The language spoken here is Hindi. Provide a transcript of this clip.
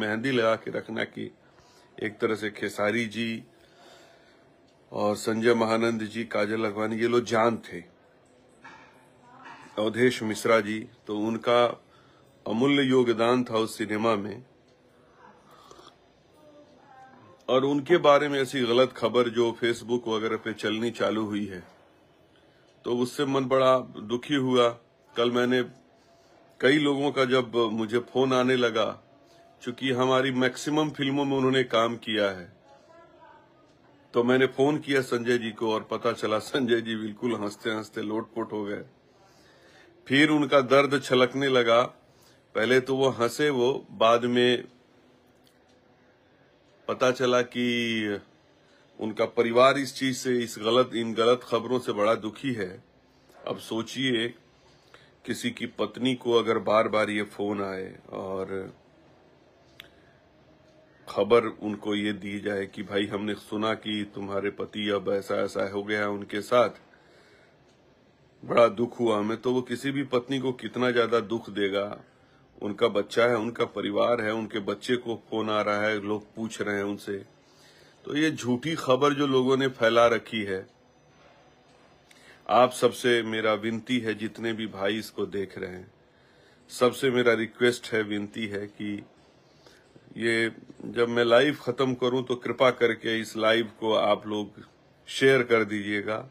मेहंदी लगा के रखना कि एक तरह से खेसारी जी और संजय महानंद जी काजल अगवानी ये लोग जान थे अवधेश मिश्रा जी तो उनका अमूल्य योगदान था उस सिनेमा में और उनके बारे में ऐसी गलत खबर जो फेसबुक वगैरह पे चलनी चालू हुई है तो उससे मन बड़ा दुखी हुआ कल मैंने कई लोगों का जब मुझे फोन आने लगा चूंकि हमारी मैक्सिमम फिल्मों में उन्होंने काम किया है तो मैंने फोन किया संजय जी को और पता चला संजय जी बिल्कुल हंसते हंसते लोटपोट हो गए फिर उनका दर्द छलकने लगा पहले तो वो हंसे वो बाद में पता चला कि उनका परिवार इस चीज से इस गलत इन गलत खबरों से बड़ा दुखी है अब सोचिए किसी की पत्नी को अगर बार बार ये फोन आए और खबर उनको ये दी जाए कि भाई हमने सुना कि तुम्हारे पति अब ऐसा ऐसा हो गया उनके साथ बड़ा दुख हुआ हमें तो वो किसी भी पत्नी को कितना ज्यादा दुख देगा उनका बच्चा है उनका परिवार है उनके बच्चे को फोन आ रहा है लोग पूछ रहे हैं उनसे तो ये झूठी खबर जो लोगों ने फैला रखी है आप सबसे मेरा विनती है जितने भी भाई इसको देख रहे हैं सबसे मेरा रिक्वेस्ट है विनती है कि ये जब मैं लाइव खत्म करूं तो कृपा करके इस लाइव को आप लोग शेयर कर दीजिएगा